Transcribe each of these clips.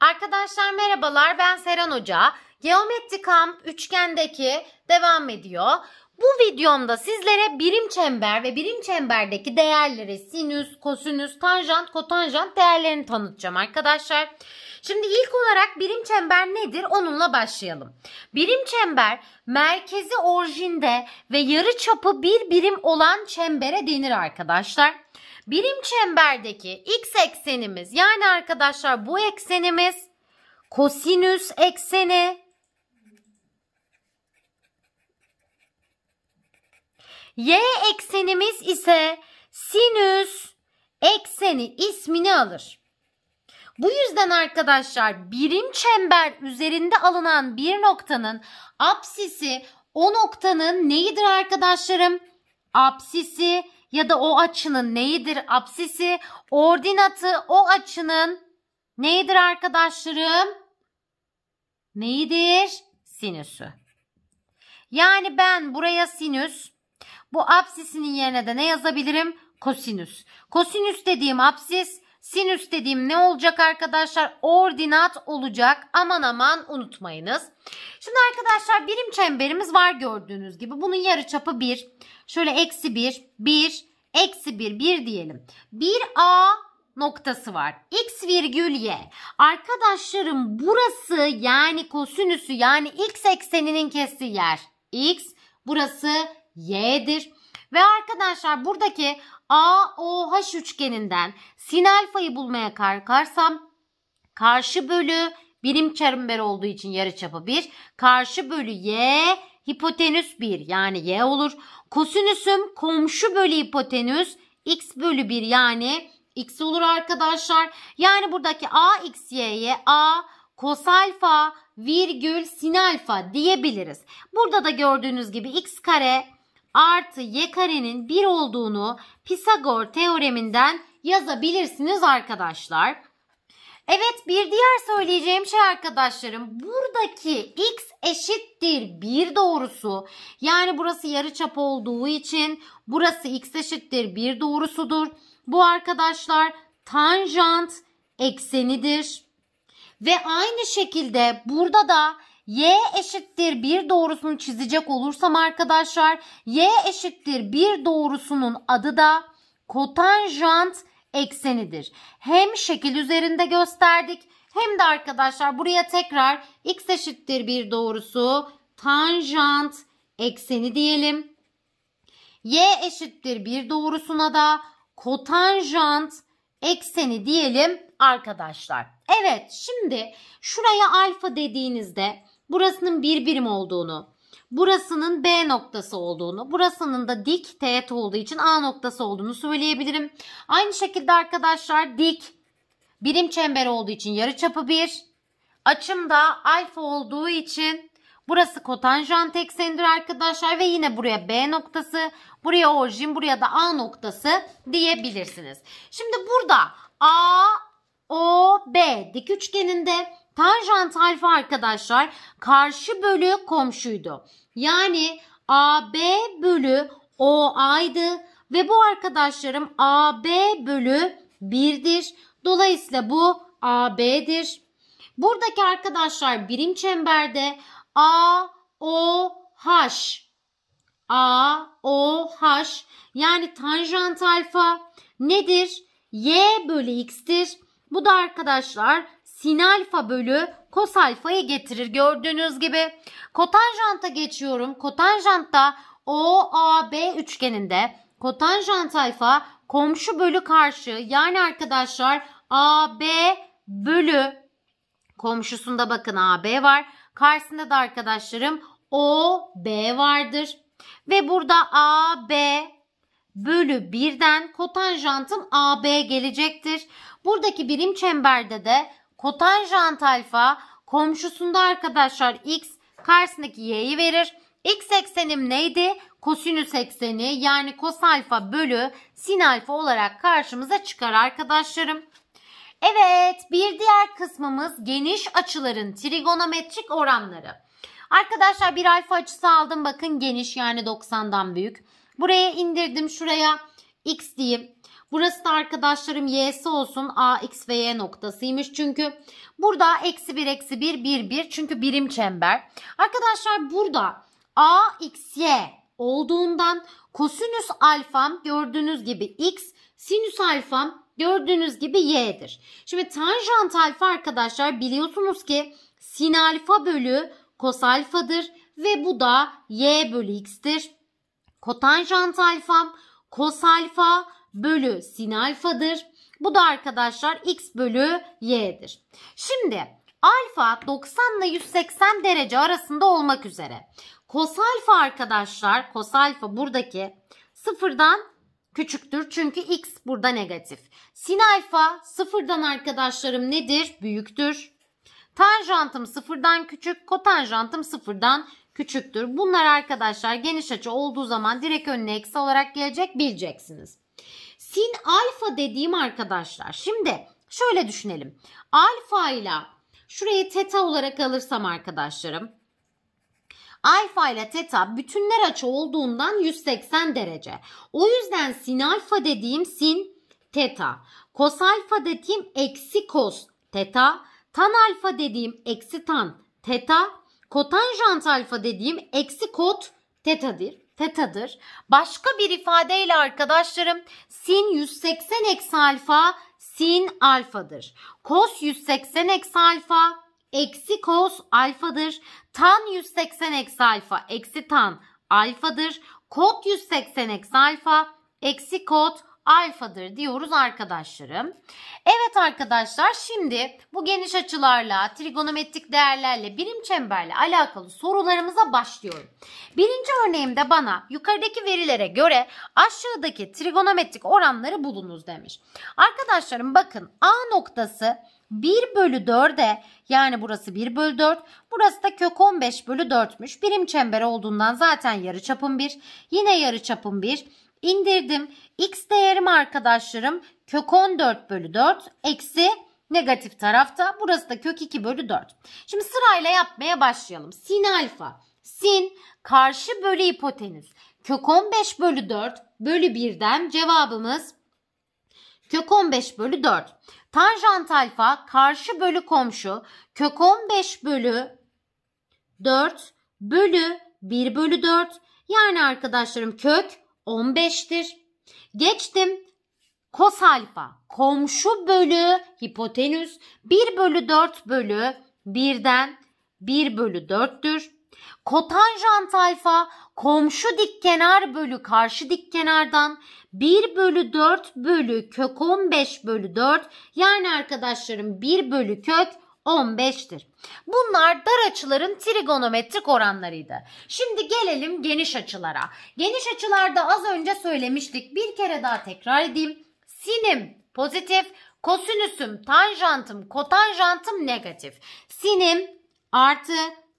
Arkadaşlar merhabalar ben Seren Hoca. Geometri kamp üçgendeki devam ediyor. Bu videomda sizlere birim çember ve birim çemberdeki değerleri sinüs, kosinüs, tanjant, kotanjant değerlerini tanıtacağım arkadaşlar. Şimdi ilk olarak birim çember nedir onunla başlayalım. Birim çember merkezi orijinde ve yarı çapı bir birim olan çembere denir arkadaşlar birim çemberdeki x eksenimiz yani arkadaşlar bu eksenimiz kosinüs ekseni y eksenimiz ise sinüs ekseni ismini alır. Bu yüzden arkadaşlar birim çember üzerinde alınan bir noktanın apsisi o noktanın neyidir arkadaşlarım? Apsisi ya da o açının neyidir apsisi ordinatı o açının neyidir arkadaşlarım? Neyidir? Sinüsü. Yani ben buraya sinüs bu absisinin yerine de ne yazabilirim? Kosinüs. Kosinüs dediğim absis. Sinüs dediğim ne olacak arkadaşlar? Ordinat olacak. Aman aman unutmayınız. Şimdi arkadaşlar birim çemberimiz var gördüğünüz gibi. Bunun yarı çapı 1. Şöyle eksi 1, 1, eksi 1, 1 diyelim. 1A noktası var. X virgül y. Arkadaşlarım burası yani kosinüsü yani x ekseninin kestiği yer. X burası y'dir. Ve arkadaşlar buradaki AOH üçgeninden sin alfayı bulmaya kalkarsam karşı bölü birim çember olduğu için yarıçapı 1. Karşı bölü y hipotenüs 1 yani y olur. Kosinüsüm komşu bölü hipotenüs x bölü 1 yani x olur arkadaşlar. Yani buradaki a x y'ye a kos alfa virgül sin alfa diyebiliriz. Burada da gördüğünüz gibi x kare artı y karenin 1 olduğunu Pisagor teoreminden yazabilirsiniz arkadaşlar. Evet bir diğer söyleyeceğim şey arkadaşlarım buradaki x eşittir 1 doğrusu yani burası yarıçap olduğu için burası x eşittir 1 doğrusudur. Bu arkadaşlar tanjant eksenidir ve aynı şekilde burada da y eşittir bir doğrusunu çizecek olursam arkadaşlar y eşittir bir doğrusunun adı da kotanjant eksenidir. Hem şekil üzerinde gösterdik hem de arkadaşlar buraya tekrar x eşittir bir doğrusu tanjant ekseni diyelim. y eşittir bir doğrusuna da kotanjant ekseni diyelim arkadaşlar. Evet şimdi şuraya alfa dediğinizde burasının bir birim olduğunu, burasının B noktası olduğunu, burasının da dik teğet olduğu için A noktası olduğunu söyleyebilirim. Aynı şekilde arkadaşlar dik birim çember olduğu için yarıçapı 1, açım da alfa olduğu için burası kotanjant eksenidir arkadaşlar ve yine buraya B noktası, buraya orijin, buraya da A noktası diyebilirsiniz. Şimdi burada A, O, B dik üçgeninde Tanjant alfa arkadaşlar karşı bölü komşuydu. Yani AB bölü OA'ydı ve bu arkadaşlarım AB bölü 1'dir. Dolayısıyla bu AB'dir. Buradaki arkadaşlar birim çemberde A, O, H. A, O, H yani tanjant alfa nedir? Y bölü x'tir. Bu da arkadaşlar sin alfa bölü kos alfayı getirir. Gördüğünüz gibi kotanjanta geçiyorum. Kotanjantta OAB üçgeninde kotanjant alfa komşu bölü karşı yani arkadaşlar AB bölü komşusunda bakın AB var. Karşısında da arkadaşlarım OB vardır. Ve burada AB bölü 1'den kotanjantım AB gelecektir. Buradaki birim çemberde de kotanjant alfa komşusunda arkadaşlar x karşısındaki y'yi verir. X eksenim neydi? Kosinüs ekseni yani kos alfa bölü sin alfa olarak karşımıza çıkar arkadaşlarım. Evet bir diğer kısmımız geniş açıların trigonometrik oranları. Arkadaşlar bir alfa açısı aldım bakın geniş yani 90'dan büyük. Buraya indirdim şuraya x diyeyim. Burası da arkadaşlarım y'si olsun ax ve y noktasıymış. Çünkü burada eksi 1 eksi 1 1 1 çünkü birim çember. Arkadaşlar burada ax y olduğundan kosinüs alfam gördüğünüz gibi x sinüs alfam gördüğünüz gibi y'dir. Şimdi tanjant alfa arkadaşlar biliyorsunuz ki sin alfa bölü kos alfadır ve bu da y bölü x'tir. Kotanjant alfam kos alfa bölü sin alfadır. Bu da arkadaşlar x bölü y'dir. Şimdi alfa 90 ile 180 derece arasında olmak üzere. Kos alfa arkadaşlar kos alfa buradaki sıfırdan küçüktür. Çünkü x burada negatif. Sin alfa sıfırdan arkadaşlarım nedir? Büyüktür. Tanjantım sıfırdan küçük. Kotanjantım sıfırdan küçüktür. Bunlar arkadaşlar geniş açı olduğu zaman direkt önüne eksi olarak gelecek bileceksiniz. Sin alfa dediğim arkadaşlar. Şimdi şöyle düşünelim. Alfa ile şurayı teta olarak alırsam arkadaşlarım. Alfa ile teta bütünler açı olduğundan 180 derece. O yüzden sin alfa dediğim sin teta. Kos alfa dediğim eksi kos teta. Tan alfa dediğim eksi tan teta. Kotanjant alfa dediğim eksi kot tetadır tetadır. Başka bir ifadeyle arkadaşlarım sin 180 eksi alfa sin alfadır. Kos 180 eksi alfa eksi kos alfadır. Tan 180 eksi alfa eksi tan alfadır. Kot 180 eksi alfa eksi kot alfadır alfadır diyoruz arkadaşlarım. Evet arkadaşlar şimdi bu geniş açılarla, trigonometrik değerlerle, birim çemberle alakalı sorularımıza başlıyorum. Birinci örneğimde bana yukarıdaki verilere göre aşağıdaki trigonometrik oranları bulunuz demiş. Arkadaşlarım bakın A noktası 1 bölü 4'e yani burası 1 bölü 4 burası da kök 15 bölü 4'müş. Birim çember olduğundan zaten yarı çapım 1 yine yarı çapım 1 indirdim. X değerim arkadaşlarım kök 14 bölü 4 eksi negatif tarafta. Burası da kök 2 bölü 4. Şimdi sırayla yapmaya başlayalım. Sin alfa. Sin karşı bölü hipotenüs. Kök 15 bölü 4 bölü 1'den cevabımız kök 15 bölü 4. Tanjant alfa karşı bölü komşu kök 15 bölü 4 bölü 1 bölü 4 yani arkadaşlarım kök 15'tir. Geçtim. Kos alfa komşu bölü hipotenüs 1 bölü 4 bölü 1'den 1 bölü 4'tür. Kotanjant alfa komşu dikkenar bölü karşı dikkenardan 1 bölü 4 bölü kök 15 bölü 4 yani arkadaşlarım 1 bölü kök 15'tir. Bunlar dar açıların trigonometrik oranlarıydı. Şimdi gelelim geniş açılara. Geniş açılarda az önce söylemiştik. Bir kere daha tekrar edeyim. Sinim pozitif, kosinüsüm, tanjantım, kotanjantım negatif. Sinim artı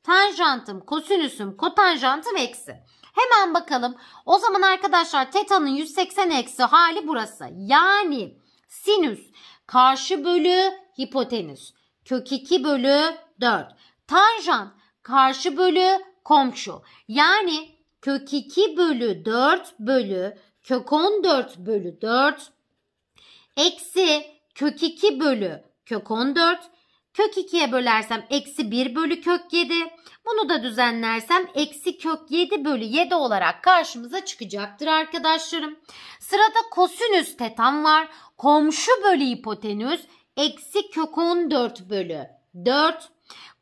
tanjantım, kosinüsüm, kotanjantım eksi. Hemen bakalım. O zaman arkadaşlar tetanın 180 eksi hali burası. Yani sinüs karşı bölü hipotenüs. Kök 2 bölü 4. Tanjant karşı bölü komşu. Yani kök 2 bölü 4 bölü kök 14 bölü 4 eksi kök 2 bölü kök 14 kök 2'ye bölersem eksi 1 bölü kök 7 bunu da düzenlersem eksi kök 7 bölü 7 olarak karşımıza çıkacaktır arkadaşlarım. Sırada kosinüs tetan var. Komşu bölü hipotenüs eksi kök 14 bölü 4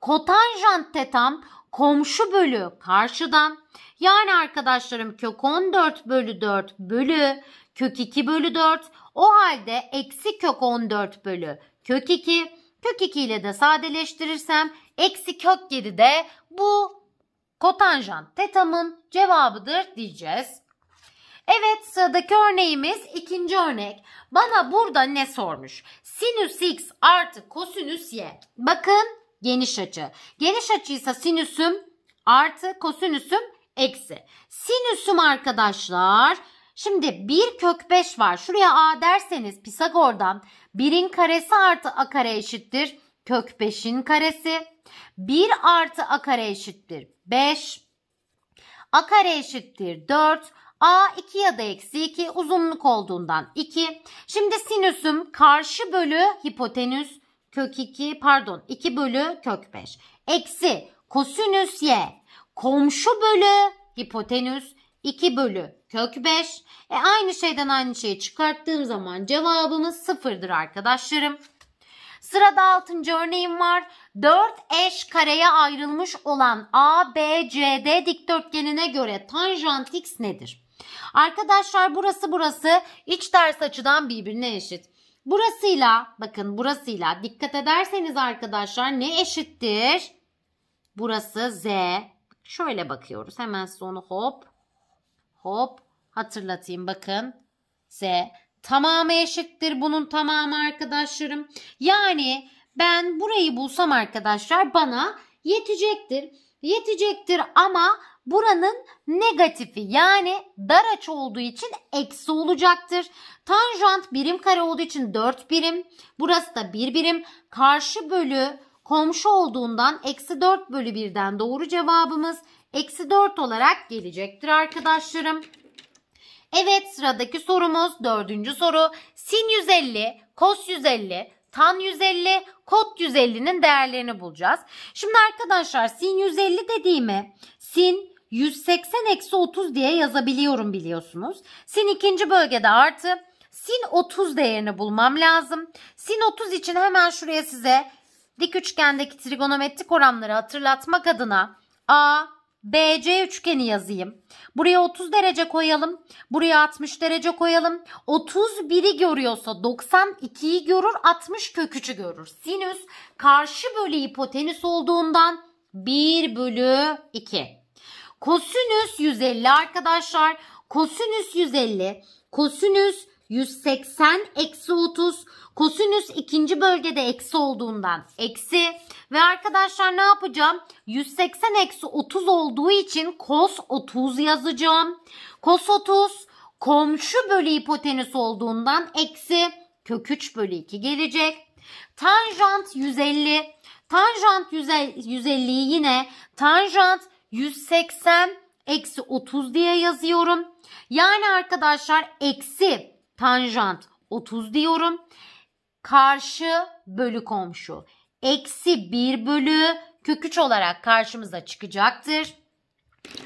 Kotanjant tetam komşu bölü karşıdan. Yani arkadaşlarım kök 14 bölü 4 bölü kök 2 bölü 4. O halde eksi kök 14 bölü kök 2. Kök 2 ile de sadeleştirirsem eksi kök 7 de bu kotanjant tetamın cevabıdır diyeceğiz. Evet sıradaki örneğimiz ikinci örnek. Bana burada ne sormuş? Sinüs x artı kosinüs y. Bakın geniş açı. Geniş açıysa sinüsüm artı kosinüsüm eksi. Sinüsüm arkadaşlar Şimdi 1 kök 5 var. Şuraya a derseniz Pisagor'dan 1'in karesi artı a kare eşittir. Kök 5'in karesi. 1 artı a kare eşittir 5. a kare eşittir 4. a 2 ya da eksi 2 uzunluk olduğundan 2. Şimdi sinüsüm karşı bölü hipotenüs kök 2 pardon 2 bölü kök 5 eksi kosinüs y komşu bölü hipotenüs 2 bölü kök 5. E aynı şeyden aynı şeyi çıkarttığım zaman cevabımız sıfırdır arkadaşlarım. Sırada altıncı örneğim var. 4 eş kareye ayrılmış olan ABCD dikdörtgenine göre tanjant x nedir? Arkadaşlar burası burası iç ters açıdan birbirine eşit. Burasıyla bakın burasıyla dikkat ederseniz arkadaşlar ne eşittir? Burası Z. Şöyle bakıyoruz. Hemen sonu hop hop hatırlatayım bakın. Z tamamı eşittir bunun tamamı arkadaşlarım. Yani ben burayı bulsam arkadaşlar bana yetecektir. Yetecektir ama buranın negatifi yani dar açı olduğu için eksi olacaktır. Tanjant birim kare olduğu için 4 birim. Burası da 1 birim. Karşı bölü komşu olduğundan eksi 4 bölü 1'den doğru cevabımız eksi 4 olarak gelecektir arkadaşlarım. Evet sıradaki sorumuz dördüncü soru. Sin 150, kos 150, tan 150, kot 150'nin değerlerini bulacağız. Şimdi arkadaşlar sin 150 dediğimi sin 180 eksi 30 diye yazabiliyorum biliyorsunuz. Sin ikinci bölgede artı. Sin 30 değerini bulmam lazım. Sin 30 için hemen şuraya size dik üçgendeki trigonometrik oranları hatırlatmak adına A, b, c üçgeni yazayım. Buraya 30 derece koyalım. Buraya 60 derece koyalım. 31'i görüyorsa 92'yi görür, 60 kökücü görür. Sinüs karşı bölü hipotenüs olduğundan 1 bölü 2. Kosinüs 150 arkadaşlar. Kosinüs 150. Kosinüs 180 eksi 30. Kosinüs ikinci bölgede eksi olduğundan eksi. Ve arkadaşlar ne yapacağım? 180 eksi 30 olduğu için kos 30 yazacağım. Kos 30 komşu bölü hipotenüs olduğundan eksi. Kök 3 bölü 2 gelecek. Tanjant 150. Tanjant 150'yi yine tanjant 180 eksi 30 diye yazıyorum. Yani arkadaşlar eksi tanjant 30 diyorum. Karşı bölü komşu. Eksi 1 bölü kök 3 olarak karşımıza çıkacaktır.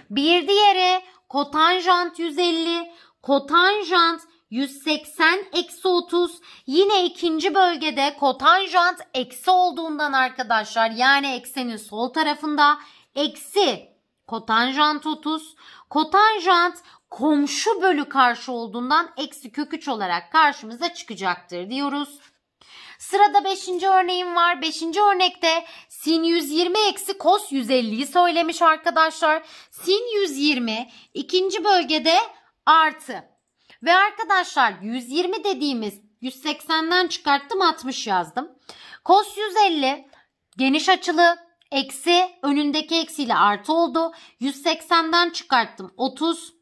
Bir diğeri kotanjant 150. Kotanjant 180 eksi 30 yine ikinci bölgede kotanjant eksi olduğundan arkadaşlar yani eksenin sol tarafında eksi Kotanjant 30. Kotanjant komşu bölü karşı olduğundan eksi kök 3 olarak karşımıza çıkacaktır diyoruz. Sırada 5. örneğim var. 5. örnekte sin 120 eksi kos 150'yi söylemiş arkadaşlar. Sin 120 ikinci bölgede artı. Ve arkadaşlar 120 dediğimiz 180'den çıkarttım 60 yazdım. Kos 150 geniş açılı Eksi önündeki eksiyle artı oldu. 180'den çıkarttım 30.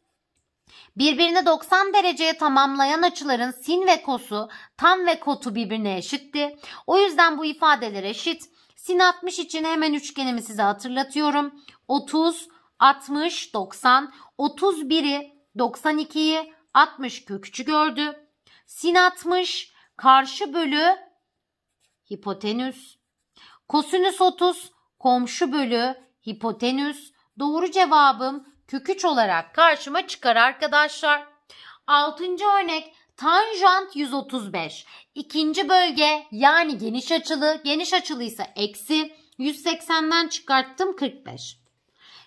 Birbirini 90 dereceye tamamlayan açıların sin ve kosu, tam ve kotu birbirine eşitti. O yüzden bu ifadeler eşit. Sin 60 için hemen üçgenimi size hatırlatıyorum. 30, 60, 90, 31'i 92'yi 60 kökücü gördü. Sin 60 karşı bölü hipotenüs. Kosinüs 30 komşu bölü hipotenüs doğru cevabım kök 3 olarak karşıma çıkar arkadaşlar. Altıncı örnek tanjant 135. İkinci bölge yani geniş açılı geniş açılıysa eksi 180'den çıkarttım 45.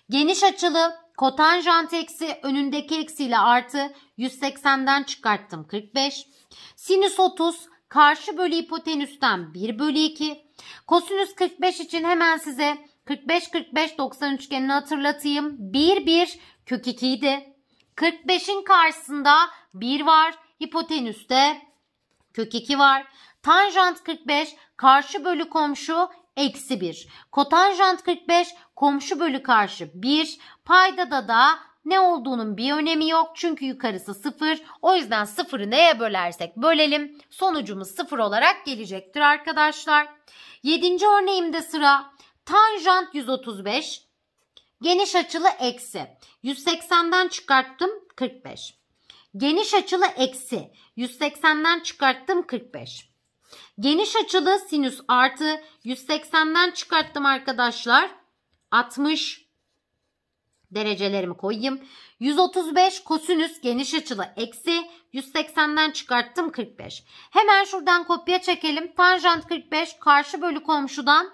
Geniş açılı kotanjant eksi önündeki eksiyle artı 180'den çıkarttım 45. Sinüs 30 Karşı bölü hipotenüsten 1 bölü 2. Kosinüs 45 için hemen size 45 45 90 üçgenini hatırlatayım. 1 1 kök 2 idi. 45'in karşısında 1 var. Hipotenüste kök 2 var. Tanjant 45 karşı bölü komşu eksi 1. Kotanjant 45 komşu bölü karşı 1. Paydada da ne olduğunun bir önemi yok çünkü yukarısı sıfır. O yüzden sıfırı neye bölersek bölelim sonucumuz sıfır olarak gelecektir arkadaşlar. Yedinci örneğimde sıra tanjant 135 geniş açılı eksi 180'den çıkarttım 45. Geniş açılı eksi 180'den çıkarttım 45. Geniş açılı sinüs artı 180'den çıkarttım arkadaşlar 60 derecelerimi koyayım. 135 kosinüs geniş açılı eksi 180'den çıkarttım 45. Hemen şuradan kopya çekelim. Tanjant 45 karşı bölü komşudan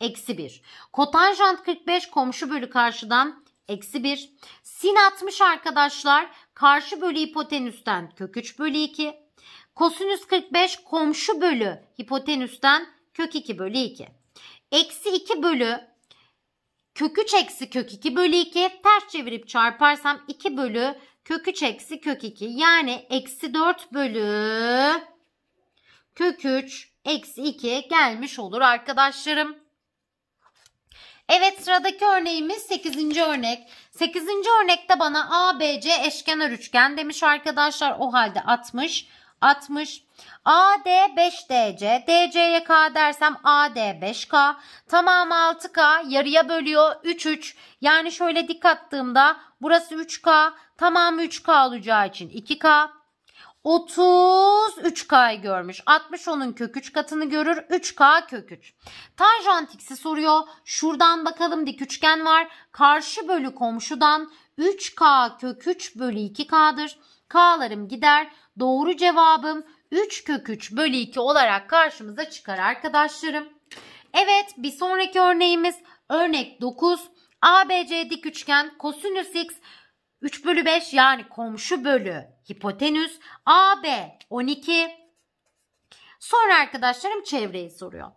eksi 1. Kotanjant 45 komşu bölü karşıdan eksi 1. Sin 60 arkadaşlar karşı bölü hipotenüsten kök 3 bölü 2. Kosinüs 45 komşu bölü hipotenüsten kök 2 bölü 2. Eksi 2 bölü kök 3 eksi kök 2 bölü 2 ters çevirip çarparsam 2 bölü kök 3 eksi kök 2 yani eksi 4 bölü kök 3 eksi 2 gelmiş olur arkadaşlarım. Evet sıradaki örneğimiz 8. örnek. 8. örnekte bana ABC eşkenar üçgen demiş arkadaşlar. O halde 60, 60, AD 5DC, DC'ye K dersem AD 5K, tamam 6K, yarıya bölüyor 3 3. Yani şöyle dik attığımda burası 3K, tamam 3K olacağı için 2K. 33 K görmüş. 60 onun kök 3 katını görür. 3K kök 3. Tanjant x'i soruyor. Şuradan bakalım dik üçgen var. Karşı bölü komşudan 3K kök 3 bölü 2K'dır. K'larım gider. Doğru cevabım 3 kök 3 bölü 2 olarak karşımıza çıkar arkadaşlarım. Evet bir sonraki örneğimiz örnek 9. ABC dik üçgen kosinüs x 3 bölü 5 yani komşu bölü hipotenüs AB 12. Sonra arkadaşlarım çevreyi soruyor.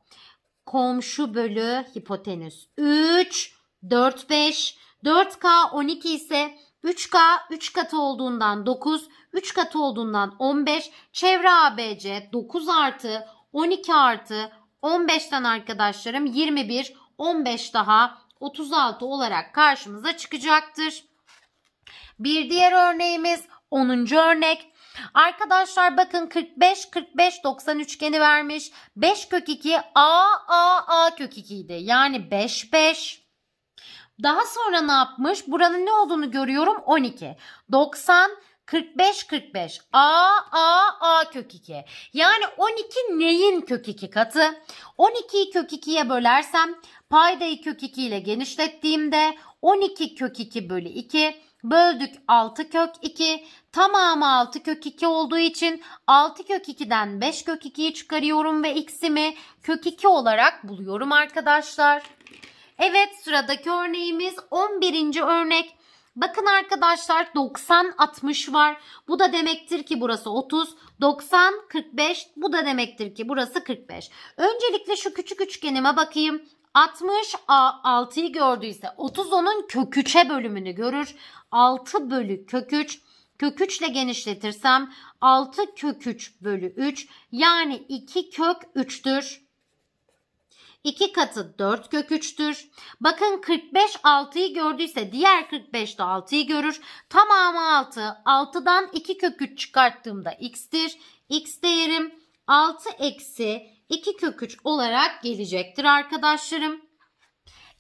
Komşu bölü hipotenüs 3, 4, 5. 4K 12 ise 3K 3 katı olduğundan 9, 3 katı olduğundan 15. Çevre ABC 9 artı 12 artı 15'ten arkadaşlarım 21, 15 daha 36 olarak karşımıza çıkacaktır. Bir diğer örneğimiz 10. örnek. Arkadaşlar bakın 45 45 90 üçgeni vermiş. 5 kök 2 a a a kök 2 idi. Yani 5 5 daha sonra ne yapmış? Buranın ne olduğunu görüyorum 12. 90 45 45 A A A kök 2. Yani 12 neyin kök 2 katı? 12'yi kök 2'ye bölersem paydayı kök 2 ile genişlettiğimde 12 kök 2 bölü 2 böldük 6 kök 2 tamamı 6 kök 2 olduğu için 6 kök 2'den 5 kök 2'yi çıkarıyorum ve x'imi kök 2 olarak buluyorum arkadaşlar. Evet sıradaki örneğimiz 11. örnek. Bakın arkadaşlar 90-60 var. Bu da demektir ki burası 30. 90-45 bu da demektir ki burası 45. Öncelikle şu küçük üçgenime bakayım. 60 6'yı gördüyse 30 onun kök 3'e bölümünü görür. 6 bölü kök 3 kök 3 ile genişletirsem 6 kök 3 bölü 3 yani 2 kök 3'tür. 2 katı 4 kök 3'tür. Bakın 45 6'yı gördüyse diğer 45 de 6'yı görür. Tamamı 6. 6'dan 2 kök 3 çıkarttığımda x'tir. x değerim 6 eksi 2 kök 3 olarak gelecektir arkadaşlarım.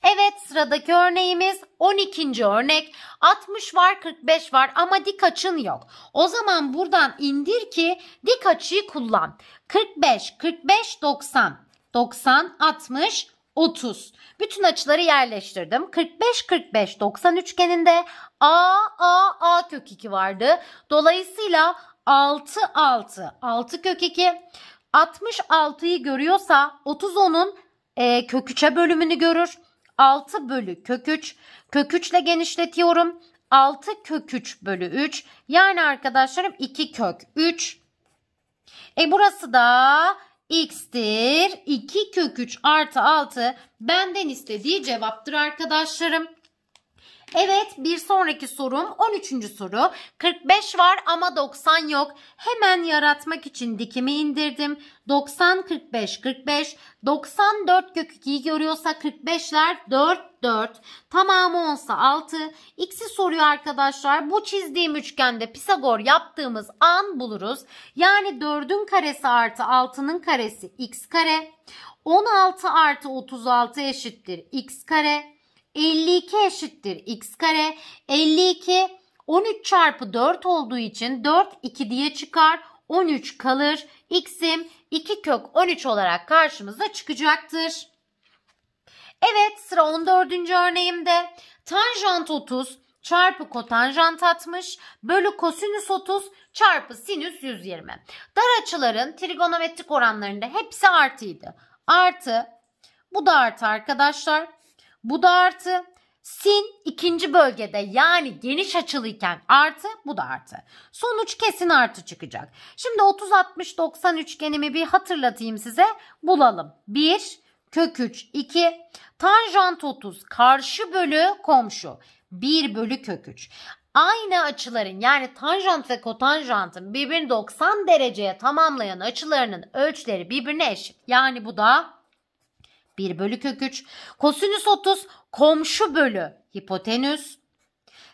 Evet sıradaki örneğimiz 12. örnek. 60 var 45 var ama dik açın yok. O zaman buradan indir ki dik açıyı kullan. 45, 45, 90. 90, 60, 30. Bütün açıları yerleştirdim. 45 45 90 üçgeninde A A A kök 2 vardı. Dolayısıyla 6 6 6 kök 2 66'yı görüyorsa 30 onun e, kök 3'e bölümünü görür. 6 bölü kök 3. Kök 3 ile genişletiyorum. 6 kök 3 bölü 3. Yani arkadaşlarım 2 kök 3. E burası da x'tir. 2 kök 3 artı 6 benden istediği cevaptır arkadaşlarım. Evet bir sonraki sorum 13. soru. 45 var ama 90 yok. Hemen yaratmak için dikimi indirdim. 90, 45, 45. 94 kök 2'yi görüyorsa 45'ler 4 4. Tamamı 10 6. X'i soruyor arkadaşlar. Bu çizdiğim üçgende Pisagor yaptığımız an buluruz. Yani 4'ün karesi artı 6'nın karesi x kare. 16 artı 36 eşittir x kare. 52 eşittir x kare. 52 13 çarpı 4 olduğu için 4 2 diye çıkar. 13 kalır. X'im 2 kök 13 olarak karşımıza çıkacaktır. Evet sıra 14. örneğimde. Tanjant 30 çarpı kotanjant 60 bölü kosinüs 30 çarpı sinüs 120. Dar açıların trigonometrik oranlarında hepsi artıydı. Artı bu da artı arkadaşlar. Bu da artı. Sin ikinci bölgede yani geniş açılıyken artı bu da artı. Sonuç kesin artı çıkacak. Şimdi 30 60 90 üçgenimi bir hatırlatayım size. Bulalım. 1 kök 3 2 tanjant 30 karşı bölü komşu 1 bölü kök 3. Aynı açıların yani tanjant ve kotanjantın birbirini 90 dereceye tamamlayan açılarının ölçüleri birbirine eşit. Yani bu da 1 bölü kök 3. Kosinüs 30 komşu bölü hipotenüs.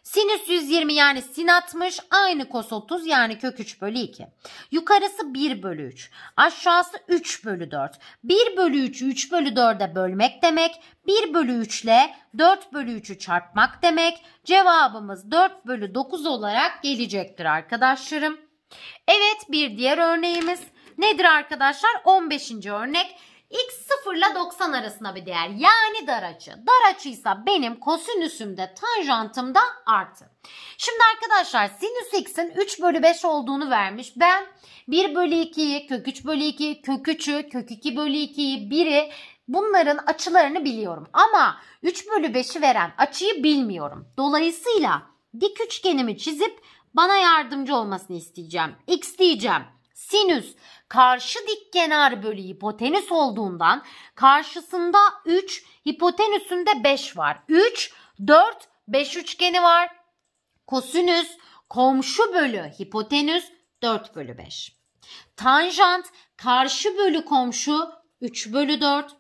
Sinüs 120 yani sin 60 aynı kos 30 yani kök 3 bölü 2. Yukarısı 1 bölü 3. Aşağısı 3 bölü 4. 1 bölü 3'ü 3 bölü 4'e bölmek demek. 1 bölü 3 ile 4 bölü 3'ü çarpmak demek. Cevabımız 4 bölü 9 olarak gelecektir arkadaşlarım. Evet bir diğer örneğimiz nedir arkadaşlar? 15. örnek x 0 ile 90 arasında bir değer. Yani dar açı. Dar açıysa benim kosinüsümde, tanjantımda artı. Şimdi arkadaşlar sinüs x'in 3 bölü 5 olduğunu vermiş. Ben 1 bölü 2'yi, kök 3 bölü 2, kök 3'ü, kök 2 bölü 2'yi, 1'i bunların açılarını biliyorum. Ama 3 bölü 5'i veren açıyı bilmiyorum. Dolayısıyla dik üçgenimi çizip bana yardımcı olmasını isteyeceğim. X diyeceğim. Sinüs karşı dikkenar bölü hipotenüs olduğundan karşısında 3, hipotenüsünde 5 var. 3, 4, 5 üçgeni var. Kosinüs komşu bölü hipotenüs 4 bölü 5. Tanjant karşı bölü komşu 3 bölü 4.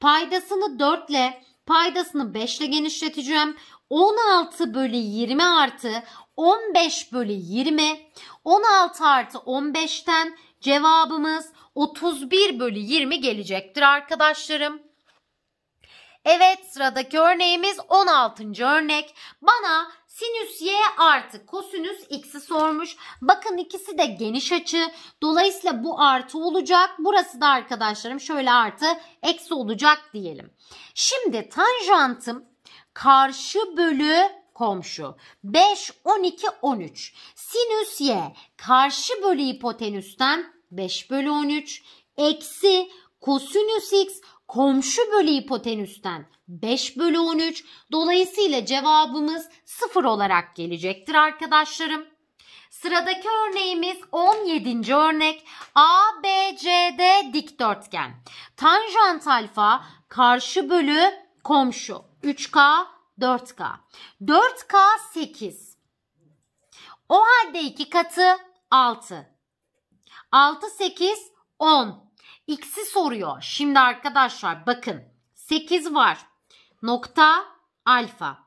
Paydasını 4 ile paydasını 5 ile genişleteceğim. 16 bölü 20 artı 15 bölü 20. 16 artı 15'ten Cevabımız 31 bölü 20 gelecektir arkadaşlarım. Evet sıradaki örneğimiz 16. örnek. Bana sinüs y artı kosinüs x'i sormuş. Bakın ikisi de geniş açı. Dolayısıyla bu artı olacak. Burası da arkadaşlarım şöyle artı eksi olacak diyelim. Şimdi tanjantım karşı bölü komşu. 5, 12, 13. Sinüs y karşı bölü hipotenüsten 5 bölü 13 eksi kosinüs x komşu bölü hipotenüsten 5 bölü 13. Dolayısıyla cevabımız 0 olarak gelecektir arkadaşlarım. Sıradaki örneğimiz 17. örnek ABCD dikdörtgen. Tanjant alfa karşı bölü komşu 3K 4K. 4K 8. O halde 2 katı 6. 6, 8, 10. X'i soruyor. Şimdi arkadaşlar bakın. 8 var. Nokta alfa.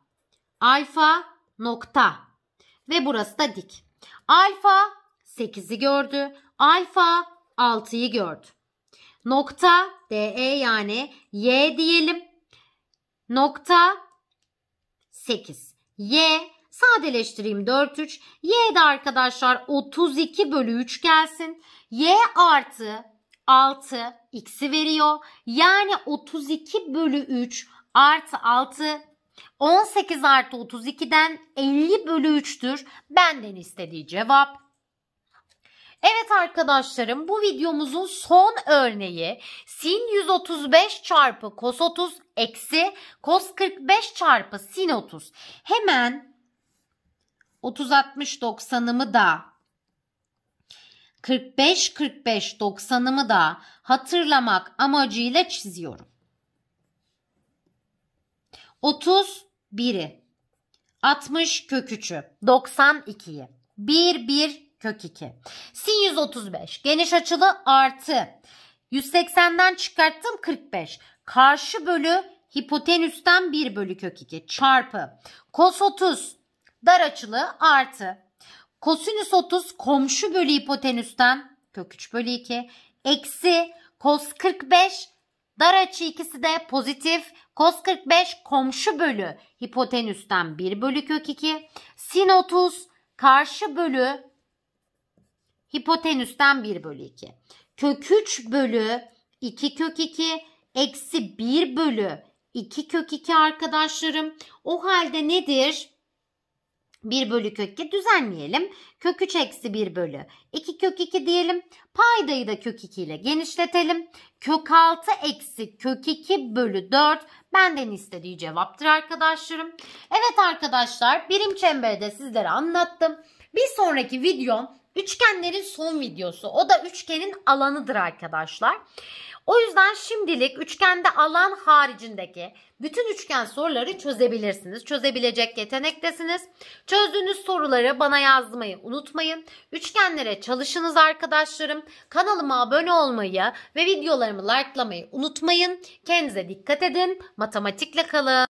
Alfa nokta. Ve burası da dik. Alfa 8'i gördü. Alfa 6'yı gördü. Nokta DE yani Y diyelim. Nokta 8. Y sadeleştireyim 4 3. Y de arkadaşlar 32 bölü 3 gelsin. Y artı 6 x'i veriyor. Yani 32 bölü 3 artı 6 18 artı 32'den 50 bölü 3'tür benden istediği cevap. Evet arkadaşlarım bu videomuzun son örneği sin 135 çarpı cos 30 eksi cos 45 çarpı sin 30. Hemen 30-60-90'ımı da 45-45-90'ımı da hatırlamak amacıyla çiziyorum. 30 1'i 60 kök 3'ü 92'yi 1 1 kök 2 sin 135 geniş açılı artı 180'den çıkarttım 45 karşı bölü hipotenüsten 1 bölü kök 2 çarpı kos 30 dar açılı artı kosinüs 30 komşu bölü hipotenüsten kök 3 bölü 2 eksi kos 45 dar açı ikisi de pozitif kos 45 komşu bölü hipotenüsten 1 bölü kök 2 sin 30 karşı bölü hipotenüsten 1 bölü 2 kök 3 bölü 2 kök 2 eksi 1 bölü 2 kök 2 arkadaşlarım. O halde nedir? 1 bölü kök 2 düzenleyelim. Kök 3 eksi 1 bölü 2 kök 2 diyelim. Paydayı da kök 2 ile genişletelim. Kök 6 eksi kök 2 bölü 4 benden istediği cevaptır arkadaşlarım. Evet arkadaşlar birim çemberde sizlere anlattım. Bir sonraki videom üçgenlerin son videosu. O da üçgenin alanıdır arkadaşlar. O yüzden şimdilik üçgende alan haricindeki bütün üçgen soruları çözebilirsiniz. Çözebilecek yetenektesiniz. Çözdüğünüz soruları bana yazmayı unutmayın. Üçgenlere çalışınız arkadaşlarım. Kanalıma abone olmayı ve videolarımı likelamayı unutmayın. Kendinize dikkat edin. Matematikle kalın.